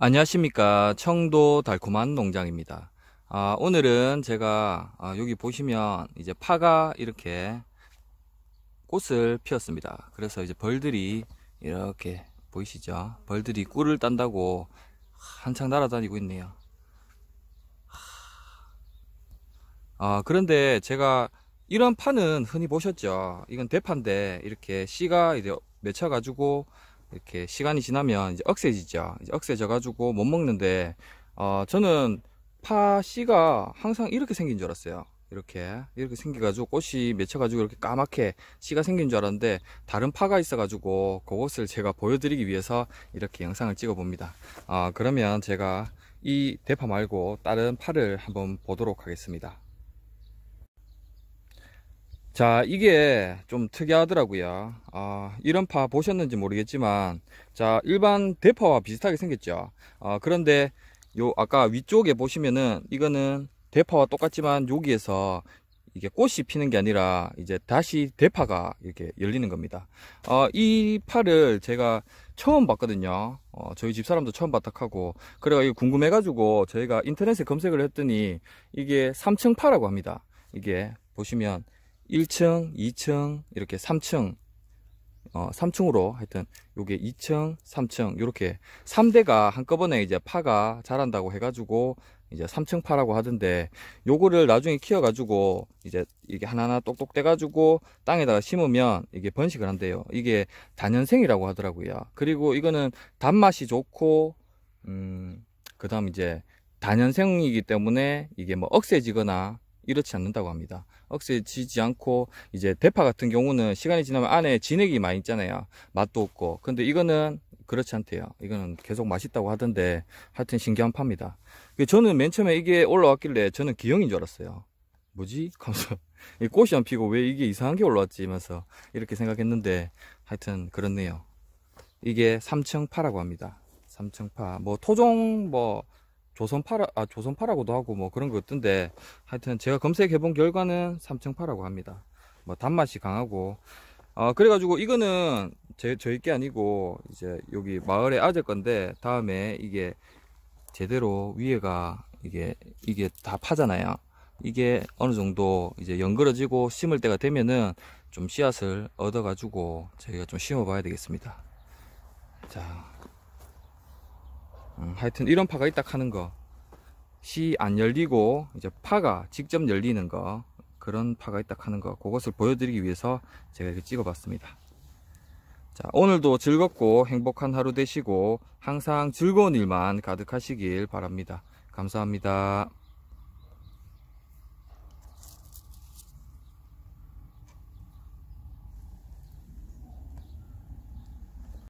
안녕하십니까 청도 달콤한 농장입니다 아, 오늘은 제가 아, 여기 보시면 이제 파가 이렇게 꽃을 피웠습니다 그래서 이제 벌들이 이렇게 보이시죠 벌들이 꿀을 딴다고 한창 날아다니고 있네요 아, 그런데 제가 이런 파는 흔히 보셨죠 이건 대파인데 이렇게 씨가 이제 맺혀 가지고 이렇게 시간이 지나면 이제 억세지죠. 이제 억세져가지고 못 먹는데 어, 저는 파 씨가 항상 이렇게 생긴 줄 알았어요. 이렇게 이렇게 생겨가지고 꽃이 맺혀가지고 이렇게 까맣게 씨가 생긴 줄 알았는데 다른 파가 있어가지고 그것을 제가 보여드리기 위해서 이렇게 영상을 찍어봅니다. 아 그러면 제가 이 대파 말고 다른 파를 한번 보도록 하겠습니다. 자 이게 좀 특이하더라고요 아, 이런 파 보셨는지 모르겠지만 자 일반 대파와 비슷하게 생겼죠 아, 그런데 요 아까 위쪽에 보시면은 이거는 대파와 똑같지만 여기에서 이게 꽃이 피는 게 아니라 이제 다시 대파가 이렇게 열리는 겁니다 어, 이 파를 제가 처음 봤거든요 어, 저희 집사람도 처음 바다 하고 그래가지고 궁금해 가지고 저희가 인터넷에 검색을 했더니 이게 3층 파라고 합니다 이게 보시면 1층, 2층, 이렇게 3층, 어, 3층으로 하여튼 요게 2층, 3층 요렇게 3대가 한꺼번에 이제 파가 자란다고 해가지고 이제 3층 파라고 하던데 요거를 나중에 키워가지고 이제 이게 하나하나 똑똑 대가지고 땅에다가 심으면 이게 번식을 한대요 이게 단연생이라고 하더라고요 그리고 이거는 단맛이 좋고 음그 다음 이제 단연생이기 때문에 이게 뭐 억세지거나 이렇지 않는다고 합니다. 억세 지지 않고 이제 대파 같은 경우는 시간이 지나면 안에 진액이 많이 있잖아요. 맛도 없고. 근데 이거는 그렇지 않대요. 이거는 계속 맛있다고 하던데 하여튼 신기한 파입니다. 그 저는 맨 처음에 이게 올라왔길래 저는 기형인 줄 알았어요. 뭐지? 하면서 꽃이 안 피고 왜 이게 이상한 게 올라왔지? 하면서 이렇게 생각했는데 하여튼 그렇네요. 이게 삼층파라고 합니다. 삼층파. 뭐 토종 뭐 조선파라 아 조선파라고도 하고 뭐 그런 거 있던데 하여튼 제가 검색해 본 결과는 삼층파라고 합니다 뭐 단맛이 강하고 아 그래가지고 이거는 제, 저희 게 아니고 이제 여기 마을에 아재 건데 다음에 이게 제대로 위에가 이게 이게 다 파잖아요 이게 어느 정도 이제 연그러지고 심을 때가 되면은 좀 씨앗을 얻어 가지고 저희가 좀 심어 봐야 되겠습니다 자 하여튼 이런 파가 있다 하는 거. 시 안 열리고 이제 파가 직접 열리는 거 그런 파가 있다 하는 거 그것을 보여드리기 위해서 제가 이렇게 찍어봤습니다. 자 오늘도 즐겁고 행복한 하루 되시고 항상 즐거운 일만 가득하시길 바랍니다. 감사합니다.